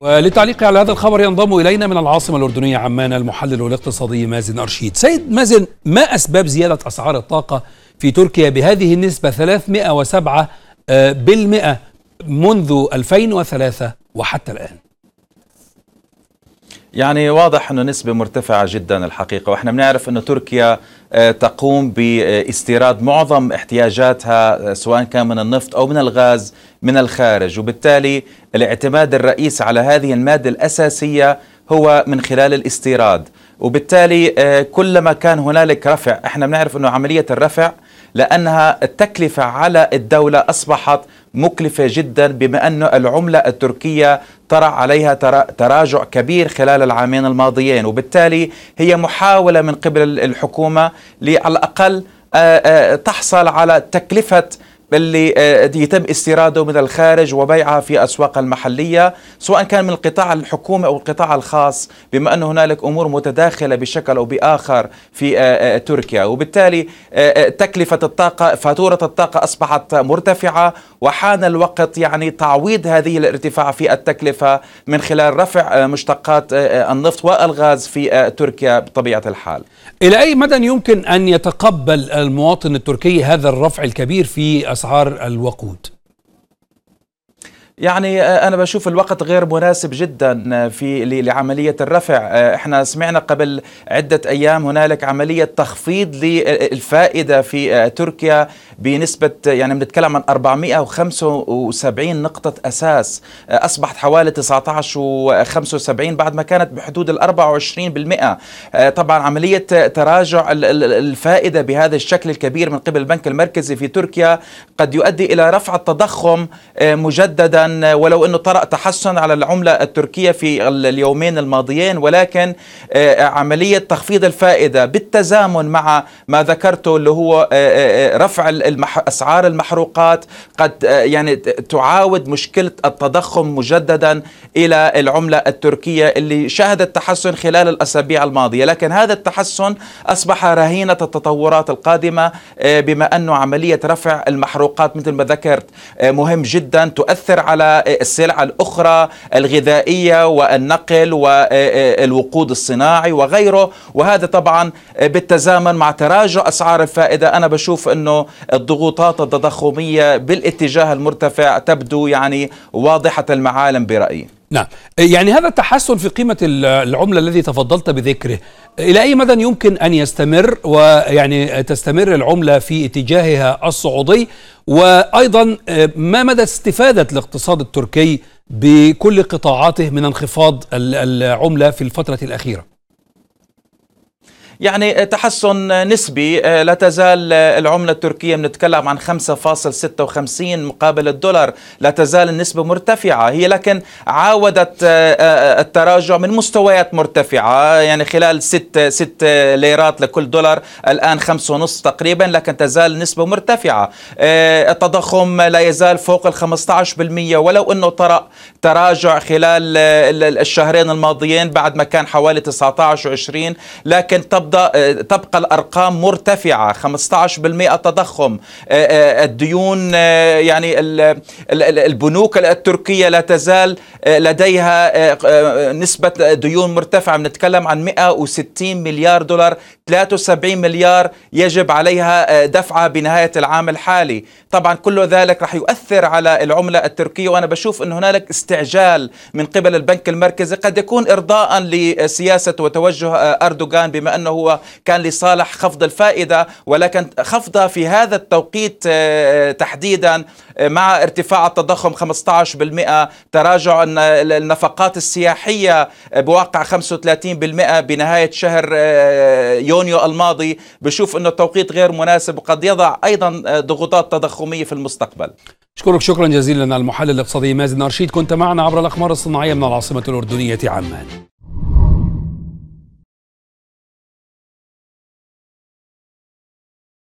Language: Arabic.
وللتعليق على هذا الخبر ينضم الينا من العاصمه الاردنيه عمان المحلل الاقتصادي مازن ارشيد. سيد مازن ما اسباب زياده اسعار الطاقه في تركيا بهذه النسبه 307 بالمئه منذ 2003 وحتى الان؟ يعني واضح انه نسبه مرتفعه جدا الحقيقه واحنا بنعرف انه تركيا آه، تقوم باستيراد معظم احتياجاتها آه، سواء كان من النفط او من الغاز من الخارج وبالتالي الاعتماد الرئيسي على هذه الماده الاساسيه هو من خلال الاستيراد وبالتالي آه، كلما كان هنالك رفع احنا بنعرف انه عمليه الرفع لأنها التكلفة على الدولة أصبحت مكلفة جدا بما أن العملة التركية طرأ عليها تراجع كبير خلال العامين الماضيين وبالتالي هي محاولة من قبل الحكومة على الأقل تحصل على تكلفة اللي آه، يتم استيراده من الخارج وبيعها في أسواق المحلية سواء كان من القطاع الحكومي أو القطاع الخاص بما أن هنالك أمور متداخلة بشكل أو بآخر في آه، آه، تركيا وبالتالي تكلفة الطاقة فاتورة الطاقة أصبحت مرتفعة وحان الوقت يعني تعويض هذه الارتفاع في التكلفة من خلال رفع مشتقات النفط والغاز في تركيا بطبيعة الحال إلى أي مدى يمكن أن يتقبل المواطن التركي هذا الرفع الكبير في اسعار الوقود يعني آه, انا بشوف الوقت غير مناسب جدا آه, في لعمليه الرفع آه, احنا سمعنا قبل عده ايام هنالك عمليه تخفيض للفائده في تركيا بنسبه يعني بنتكلم عن 475 نقطه اساس اصبحت حوالي 19.75 بعد ما كانت بحدود ال 24% طبعا عمليه تراجع الفائده بهذا الشكل الكبير من قبل البنك المركزي في تركيا قد يؤدي الى رفع التضخم مجددا ولو انه طرأ تحسن على العمله التركيه في اليومين الماضيين ولكن آه، عمليه تخفيض الفائده بالتزامن مع ما ذكرته اللي هو آه، آه، رفع اسعار المحروقات قد يعني تعاود مشكله التضخم مجددا الى العمله التركيه اللي شهدت تحسن خلال الاسابيع الماضيه لكن هذا التحسن اصبح رهينه التطورات القادمه بما انه عمليه رفع المحروقات مثل ما ذكرت مهم جدا تؤثر على على السلع الأخرى الغذائية والنقل والوقود الصناعي وغيره وهذا طبعا بالتزامن مع تراجع أسعار الفائدة أنا بشوف أنه الضغوطات التضخمية بالاتجاه المرتفع تبدو يعني واضحة المعالم برأيي نعم إيه، يعني هذا التحسن في قيمة العملة الذي تفضلت بذكره إيه، إلى أي مدى يمكن أن يستمر ويعني تستمر العملة في اتجاهها الصعودي وأيضا إيه، ما مدى استفادة الاقتصاد التركي بكل قطاعاته من انخفاض العملة في الفترة الأخيرة يعني آه، تحسن آه، نسبي آه، لا تزال العملة التركية بنتكلم عن 5.56 مقابل الدولار لا تزال النسبة مرتفعة هي لكن عاودت التراجع من مستويات مرتفعة يعني خلال 6 6 ليرات لكل دولار الآن 5.5 تقريبا لكن تزال نسبة مرتفعة التضخم لا يزال فوق ال 15% ولو أنه طرأ تراجع خلال الشهرين الماضيين بعد ما كان حوالي 19 و20 لكن طب آه، تبقى الارقام مرتفعه 15% تضخم آه، آه، الديون يعني البنوك التركيه لا تزال لديها نسبه ديون مرتفعه بنتكلم عن 160 مليار دولار 73 مليار يجب عليها دفعها بنهايه العام الحالي طبعا كل ذلك راح يؤثر على العمله التركيه وانا بشوف ان هنالك استعجال من قبل البنك المركزي قد يكون ارضاء لسياسه وتوجه اردوغان بما انه هو كان لصالح خفض الفائدة ولكن خفضها في هذا التوقيت آه، تحديدا آه، مع ارتفاع التضخم 15% تراجع النفقات السياحية آه، بواقع 35% بنهاية شهر يونيو الماضي بشوف أنه التوقيت غير مناسب وقد يضع أيضا ضغوطات تضخمية في المستقبل أشكرك شكرا جزيلا المحلل الاقتصادي مازن أرشيد كنت معنا عبر الأقمار الصناعية من العاصمة الأردنية عمان